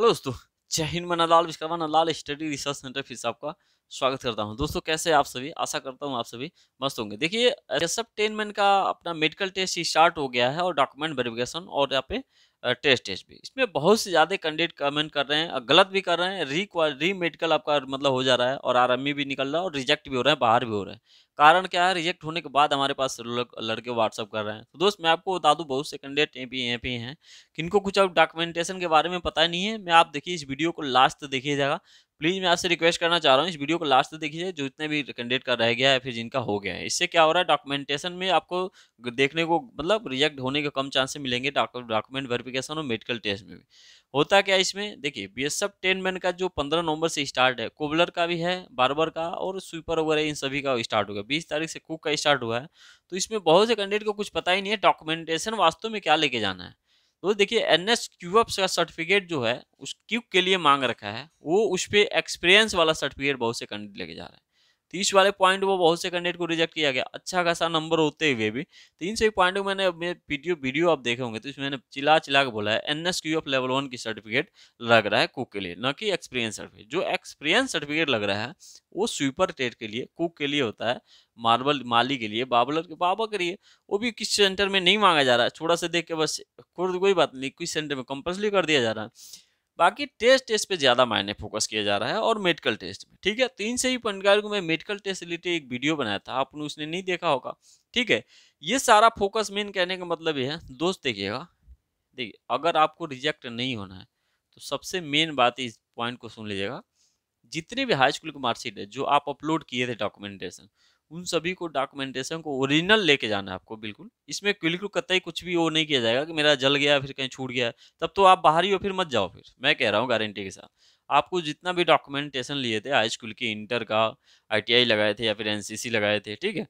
hello दोस्तों जय हिंद मैं Nalal Vishwakarma Nalal study research centre फिर से आपका स्वागत करता हूं दोस्तों कैसे आप सभी आशा करता हूं आप सभी मस्त होंगे देखिए सब टेन का अपना मेडिकल टेस्ट स्टार्ट हो गया है और डॉक्यूमेंट वेरिफिकेशन और यहाँ पे टेस्ट टेस्ट भी इसमें बहुत से ज़्यादा कैंडिडेट कमेंट कर रहे हैं गलत भी कर रहे हैं री री मेडिकल आपका मतलब हो जा रहा है और आर भी निकल रहा है और रिजेक्ट भी हो रहा है बाहर भी हो रहा है कारण क्या है रिजेक्ट होने के बाद हमारे पास लड़के व्हाट्सअप कर रहे हैं तो दोस्त मैं आपको बता दूँ बहुत से कैंडिडेट यहाँ पे यहाँ पे हैं किनको कुछ अब डॉक्यूमेंटेशन के बारे में पता नहीं है मैं आप देखिए इस वीडियो को लास्ट देखिएगा प्लीज़ मैं आपसे रिक्वेस्ट करना चाह रहा हूँ इस वीडियो को लास्ट तक देखिए जो जितने भी कैंडिडेट का रह गया है फिर जिनका हो गया है इससे क्या हो रहा है डॉक्यूमेंटेशन में आपको देखने को मतलब रिजेक्ट होने के कम चांसेस मिलेंगे डॉक्यूमेंट वेरिफिकेशन और मेडिकल टेस्ट में भी होता क्या इसमें देखिए बी एस टेन मैन का जो पंद्रह नवंबर से स्टार्ट है कोबलर का भी है बारबर का और स्वीपर वगैरह इन सभी का स्टार्ट होगा बीस तारीख से कुक का स्टार्ट हुआ है तो इसमें बहुत से कैंडिडेट को कुछ पता ही नहीं है डॉक्यूमेंटेशन वास्तव में क्या लेके जाना है तो देखिए एन एस का सर्टिफिकेट जो है उस क्यूब के लिए मांग रखा है वो उस पर एक्सपीरियंस वाला सर्टिफिकेट बहुत से कैंडिडेट लेके जा रहे हैं तीस तो वाले पॉइंट वो बहुत से कैंडिडेट को रिजेक्ट किया गया अच्छा खासा नंबर होते हुए भी तीन सौ पॉइंट मैंने वीडियो वीडियो आप देखे होंगे तो इसमें मैंने चिल्ला चिल्ला के बोला है N S Q F level one की सर्टिफिकेट लग रहा है कुक के लिए न कि एक्सपीरियंस सर्टिफिकेट जो एक्सपीरियंस सर्टिफिकेट लग रहा है वो स्वीपर टेट के लिए कुक के लिए होता है मार्बल माली के लिए बाबलर के बाबा के लिए वो भी किस सेंटर में नहीं मांगा जा रहा है थोड़ा सा देख के बस कोई बात नहीं किस सेंटर में कंपल्सरी कर दिया जा रहा है बाकी टेस्ट टेस्ट पे ज़्यादा मायने फोकस किया जा रहा है और मेडिकल टेस्ट में ठीक है तीन से सही पॉइंट को मैं मेडिकल टेस्ट रिलेटेड एक वीडियो बनाया था आपने उसने नहीं देखा होगा ठीक है ये सारा फोकस मेन कहने का मतलब ये है दोस्त देखिएगा देखिए अगर आपको रिजेक्ट नहीं होना है तो सबसे मेन बात इस पॉइंट को सुन लीजिएगा जितने भी हाई स्कूल की मार्कशीट है जो आप अपलोड किए थे डॉक्यूमेंटेशन उन सभी को डॉक्यूमेंटेशन को ओरिजिनल लेके जाना है आपको बिल्कुल इसमें बिल्कुल कतई कुछ भी वो नहीं किया जाएगा कि मेरा जल गया फिर कहीं छूट गया तब तो आप बाहर ही हो फिर मत जाओ फिर मैं कह रहा हूँ गारंटी के साथ आपको जितना भी डॉक्यूमेंटेशन लिए थे हाई स्कूल के इंटर का आईटीआई लगाए थे या फिर एनसीसी लगाए थे ठीक है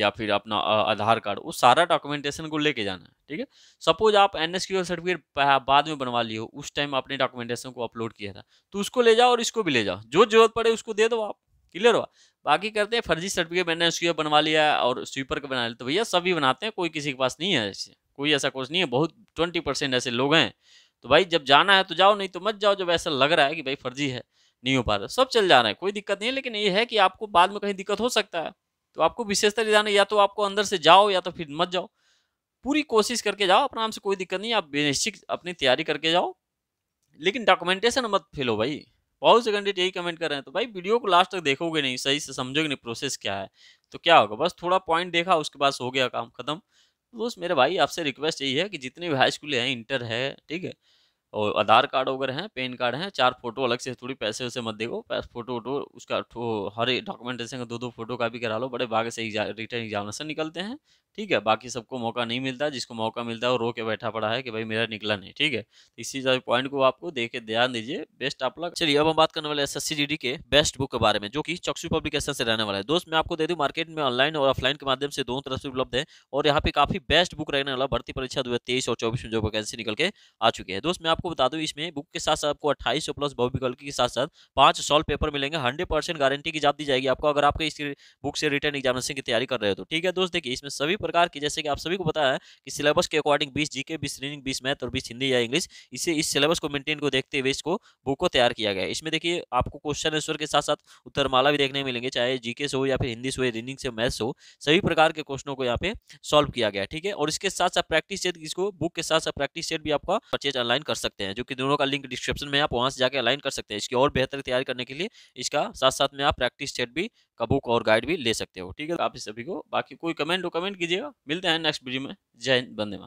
या फिर अपना आधार कार्ड वो सारा डॉक्यूमेंटेशन को लेके जाना है ठीक है सपोज आप एन एस सर्टिफिकेट बाद में बनवा लिए हो उस टाइम आपने डॉक्यूमेंटेशन को अपलोड किया था तो उसको ले जाओ और इसको भी ले जाओ जो जरूरत पड़े उसको दे दो आप क्लियर हुआ बाकी करते हैं फर्जी सर्टिफिकेट मैंने उसके बनवा लिया और स्वीपर का बना लिया तो भैया सभी बनाते हैं कोई किसी के पास नहीं है ऐसे कोई ऐसा कोर्स नहीं है बहुत ट्वेंटी परसेंट ऐसे लोग हैं तो भाई जब जाना है तो जाओ नहीं तो मत जाओ जब ऐसा लग रहा है कि भाई फर्जी है नहीं हो पा रहा सब चल जा रहे हैं कोई दिक्कत नहीं है लेकिन ये है कि आपको बाद में कहीं दिक्कत हो सकता है तो आपको विशेषता ले जाना या तो आपको अंदर से जाओ या तो फिर मत जाओ पूरी कोशिश करके जाओ अपना से कोई दिक्कत नहीं आप बेनिश्चित अपनी तैयारी करके जाओ लेकिन डॉक्यूमेंटेशन मत फेलो भाई बहुत से कैंडिडेट यही कमेंट कर रहे हैं तो भाई वीडियो को लास्ट तक देखोगे नहीं सही से समझोगे नहीं प्रोसेस क्या है तो क्या होगा बस थोड़ा पॉइंट देखा उसके बाद हो गया काम खत्म तो दोस्त मेरे भाई आपसे रिक्वेस्ट यही है कि जितने भी हाई स्कूल हैं इंटर है ठीक है और आधार कार्ड वगैरह हैं पेन कार्ड हैं चार फोटो अलग से थोड़ी पैसे वैसे मत देखो फोटो वोटो उसका तो हर डॉक्यूमेंटेशन का दो दो फोटो कापी करा लो बड़े भाग से रिटर्न एग्जामिनेशन निकलते हैं ठीक है बाकी सबको मौका नहीं मिलता जिसको मौका मिलता है वो रो के बैठा पड़ा है कि भाई मेरा निकला नहीं ठीक है तो इसी पॉइंट को आपको देख के ध्यान दीजिए बेस्ट आप लोग चलिए अब हम बात करने वाले एस एस के बेस्ट बुक के बारे में जो कि चक्सु पब्लिकेशन से रहने वाला है दोस्त मैं आपको दे दूँ मार्केट में ऑनलाइन और ऑफलाइन के माध्यम से दोनों तरफ से उपलब्ध है और यहाँ पे काफी बेस्ट बुक रहने वाला भर्ती परीक्षा दो और चौबीस में जो वैकेंसी निकल के आ चुकी है दोस्त मैं आपको बता दूँ इसमें बुक के साथ साथ आपको अट्ठाईस प्लस विकल्प के साथ साथ पांच सॉल्व पेपर मिलेंगे हंड्रेड परसेंट गारंटी की जाप दी जाएगी आपको अगर आपके इस बुक से रिटर्न एग्जामिनेशन की तैयारी कर रहे हो तो ठीक है दोस्त देखिए इसमें सभी प्रकार की जैसे कि आप सभी को पता है कि सिलेबस के अकॉर्डिंग बीस जीके बीस रीडिंग बीस मैथ और बीस हिंदी या इंग्लिश इसे इस सिलेबस को मेंटेन को देखते हुए इसको बुक को तैयार किया गया इसमें देखिए आपको क्वेश्चन आंसर के साथ साथ उत्तरमाला भी देखने मिलेंगे चाहे जीके से हो या फिर हिंदी से हो रीडिंग से मैथ्स हो सभी प्रकार के क्वेश्चनों को यहाँ पे सॉल्व किया गया ठीक है और इसके साथ साथ प्रैक्टिस सेट इसको बुक के साथ साथ प्रैक्टिस सेट भी आपका परचेज ऑनलाइन कर सकते हैं जो कि दोनों का लिंक डिस्क्रिप्शन में आप वहाँ से जाकर ऑनलाइन कर सकते हैं इसकी और बेहतर तैयारी करने के लिए इसका साथ साथ में आप प्रैक्टिस सेट भी का बुक और गाइड भी ले सकते हो ठीक है आप इस सभी को बाकी कोई कमेंट हो कमेंट कीजिएगा मिलते हैं नेक्स्ट वीडियो में जय हिंद बंदे